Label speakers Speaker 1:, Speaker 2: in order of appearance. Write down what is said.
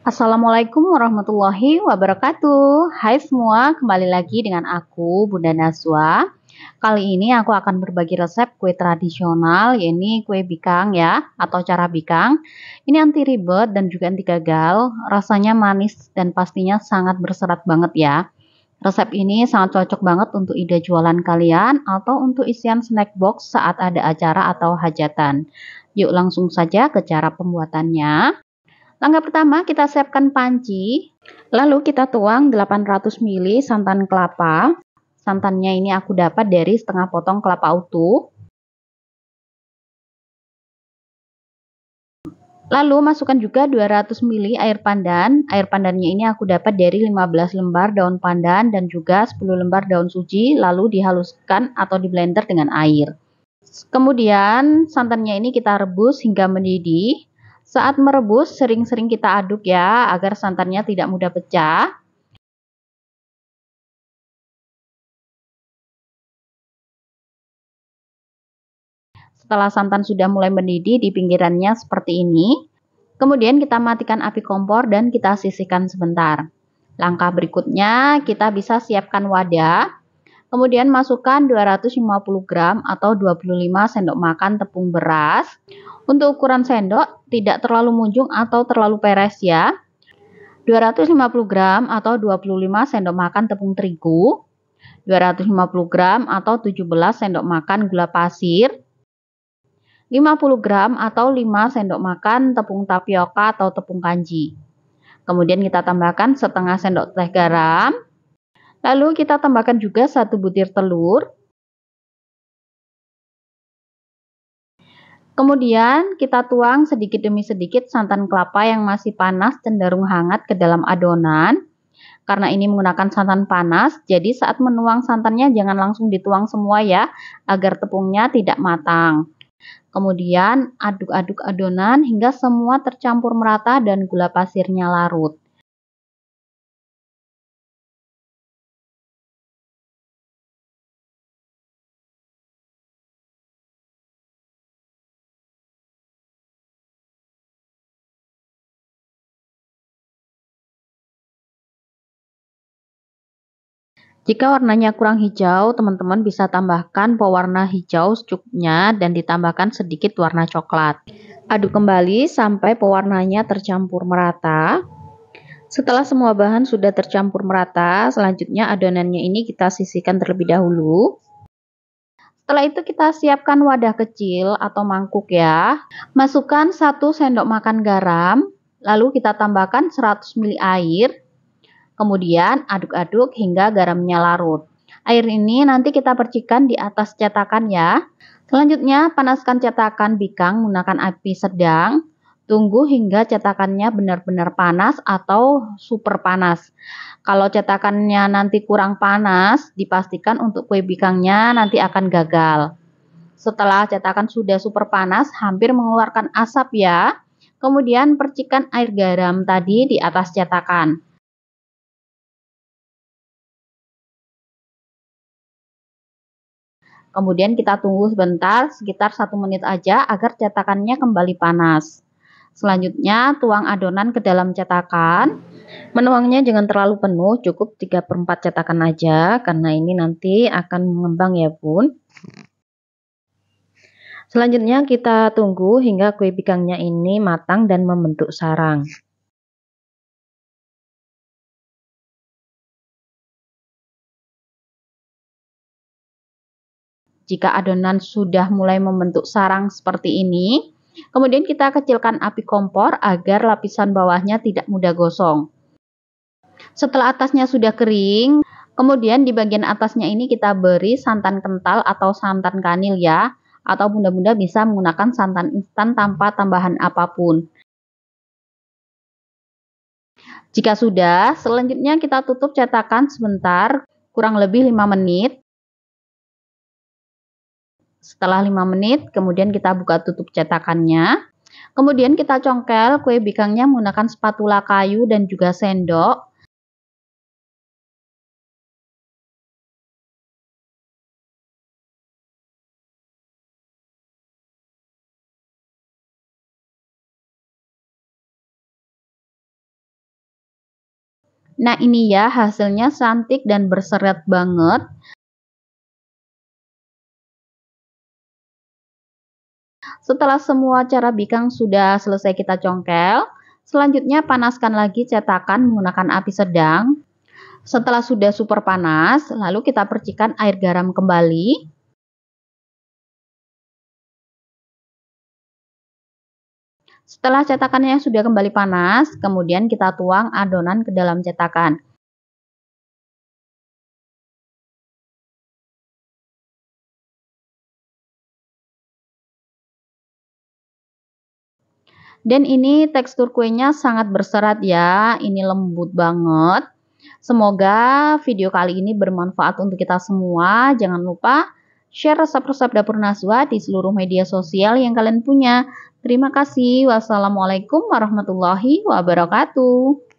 Speaker 1: Assalamualaikum warahmatullahi wabarakatuh. Hai semua, kembali lagi dengan aku Bunda Naswa. Kali ini aku akan berbagi resep kue tradisional, yaitu kue bikang ya, atau cara bikang. Ini anti ribet dan juga anti gagal, rasanya manis dan pastinya sangat berserat banget ya. Resep ini sangat cocok banget untuk ide jualan kalian atau untuk isian snack box saat ada acara atau hajatan. Yuk langsung saja ke cara pembuatannya. Langkah pertama, kita siapkan panci. Lalu kita tuang 800 ml santan kelapa.
Speaker 2: Santannya ini aku dapat dari setengah potong kelapa utuh. Lalu masukkan juga 200
Speaker 1: ml air pandan. Air pandannya ini aku dapat dari 15 lembar daun pandan dan juga 10 lembar daun suji lalu dihaluskan atau di blender dengan air. Kemudian santannya ini kita rebus hingga mendidih. Saat merebus, sering-sering kita
Speaker 2: aduk ya, agar santannya tidak mudah pecah. Setelah santan sudah mulai mendidih di pinggirannya seperti ini, kemudian kita matikan api
Speaker 1: kompor dan kita sisihkan sebentar. Langkah berikutnya, kita bisa siapkan wadah Kemudian masukkan 250 gram atau 25 sendok makan tepung beras. Untuk ukuran sendok tidak terlalu munjung atau terlalu peres ya. 250 gram atau 25 sendok makan tepung terigu. 250 gram atau 17 sendok makan gula pasir. 50 gram atau 5 sendok makan tepung tapioka atau tepung kanji. Kemudian kita tambahkan setengah sendok teh garam, Lalu kita tambahkan juga satu butir telur. Kemudian kita tuang sedikit demi sedikit santan kelapa yang masih panas cenderung hangat ke dalam adonan. Karena ini menggunakan santan panas, jadi saat menuang santannya jangan langsung dituang semua ya, agar tepungnya tidak matang.
Speaker 2: Kemudian aduk-aduk adonan hingga semua tercampur merata dan gula pasirnya larut. Jika warnanya kurang hijau, teman-teman bisa tambahkan pewarna hijau secukupnya dan
Speaker 1: ditambahkan sedikit warna coklat. Aduk kembali sampai pewarnanya tercampur merata. Setelah semua bahan sudah tercampur merata, selanjutnya adonannya ini kita sisihkan terlebih dahulu. Setelah itu kita siapkan wadah kecil atau mangkuk ya. Masukkan 1 sendok makan garam, lalu kita tambahkan 100 ml air Kemudian aduk-aduk hingga garamnya larut. Air ini nanti kita percikan di atas cetakan ya. Selanjutnya panaskan cetakan bikang menggunakan api sedang. Tunggu hingga cetakannya benar-benar panas atau super panas. Kalau cetakannya nanti kurang panas, dipastikan untuk kue bikangnya nanti akan gagal. Setelah cetakan sudah super panas, hampir mengeluarkan asap ya. Kemudian percikan air garam
Speaker 2: tadi di atas cetakan. Kemudian kita tunggu sebentar, sekitar satu
Speaker 1: menit aja agar cetakannya kembali panas. Selanjutnya, tuang adonan ke dalam cetakan. Menuangnya jangan terlalu penuh, cukup 3 per 4 cetakan aja, karena ini nanti akan mengembang ya bun.
Speaker 2: Selanjutnya kita tunggu hingga kue bikangnya ini matang dan membentuk sarang. Jika adonan sudah mulai membentuk
Speaker 1: sarang seperti ini, kemudian kita kecilkan api kompor agar lapisan bawahnya tidak mudah gosong. Setelah atasnya sudah kering, kemudian di bagian atasnya ini kita beri santan kental atau santan kanil ya, atau bunda-bunda bisa menggunakan santan instan tanpa tambahan apapun. Jika sudah, selanjutnya kita tutup cetakan sebentar, kurang lebih 5 menit. Setelah 5 menit, kemudian kita buka tutup cetakannya. Kemudian kita congkel kue bikangnya menggunakan spatula
Speaker 2: kayu dan juga sendok. Nah ini ya hasilnya cantik dan berseret banget. Setelah semua cara bikang sudah selesai kita congkel, selanjutnya
Speaker 1: panaskan lagi cetakan menggunakan api sedang. Setelah sudah super panas,
Speaker 2: lalu kita percikan air garam kembali. Setelah cetakannya sudah kembali panas, kemudian kita tuang adonan ke dalam cetakan. Dan ini tekstur kuenya sangat berserat
Speaker 1: ya, ini lembut banget. Semoga video kali ini bermanfaat untuk kita semua. Jangan lupa share resep-resep dapur Naswa di seluruh media
Speaker 2: sosial yang kalian punya. Terima kasih. Wassalamualaikum warahmatullahi wabarakatuh.